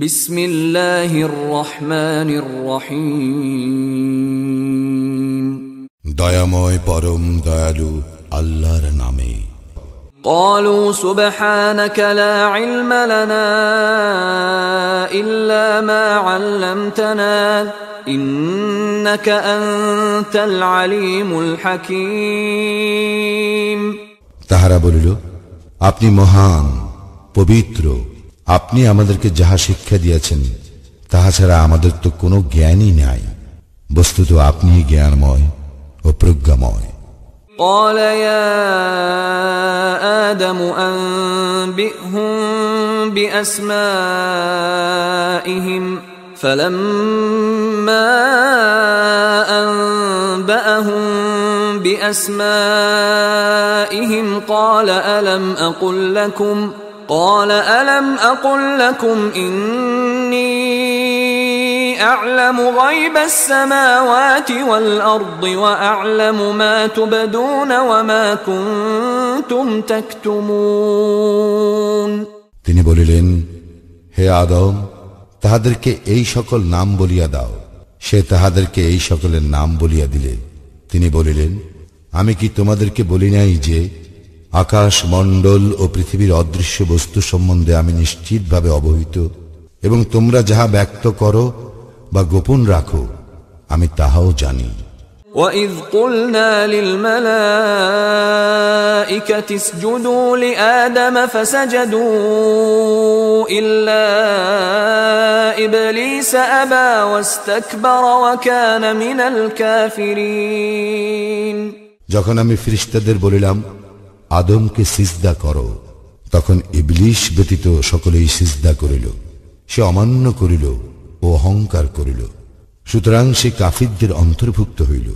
বিসমিল্লাহির রহমানির রহিম দয়াময় পরম দয়ালু আল্লাহর নামে قالوا سبحانك لا علم لنا إلا ما علمتنا إنك أنت العليم الحكيم তাহারা বলিল আপনি মহান পবিত্র আপনি আমাদেরকে যাহা শিক্ষা দিয়েছেন তাহা ছাড়া আমাদের তো কোনো জ্ঞানই নাই বস্তু তো আপনিই জ্ঞানময় ও প্রজ্ঞাময় ক্বাল ইয়া আদম আন্ বিহ বিআসমাইহিম ফালম্মা আন্বাহুম বিআসমাইহিম ক্বালা alam aqul lakum قال ألم أقل لكم إني أعلم غيب السماوات والأرض وأعلم ما تبدون وما كنتم تكتمون তিনি বলিলেন হে আদম তাহাদেরকে এই সকল নাম বলিয়া দাও সে তাহাদেরকে এই সকলের নাম বলিয়া দিলে তিনি বলিলেন আমি কি তোমাদেরকে বলি নাই যে আকাশ মণ্ডল ও পৃথিবীর অদৃশ্য বস্তু সম্বন্ধে আমি নিশ্চিতভাবে অবহিত এবং তোমরা যাহা ব্যক্ত করো বা গোপন রাখো আমি তাহাও জানি وَإِذْ قُلْنَا لِلْمَلَائِكَةِ اسْجُدُوا لِآدَمَ فَسَجَدُوا إِلَّا إِبْلِيسَ أَبَى وَاسْتَكْبَرَ وَكَانَ مِنَ الْكَافِرِينَ যখন আমি ফিরিস্তাদের বলিলাম আদমকে সিজদা করো তখন ইবলিশ ব্যতীত সকলেই সিজদা করিল সে অমান্য করিল ও অহংকার করিল সুতরাং সে কাফিরদের অন্তর্ভুক্ত হইল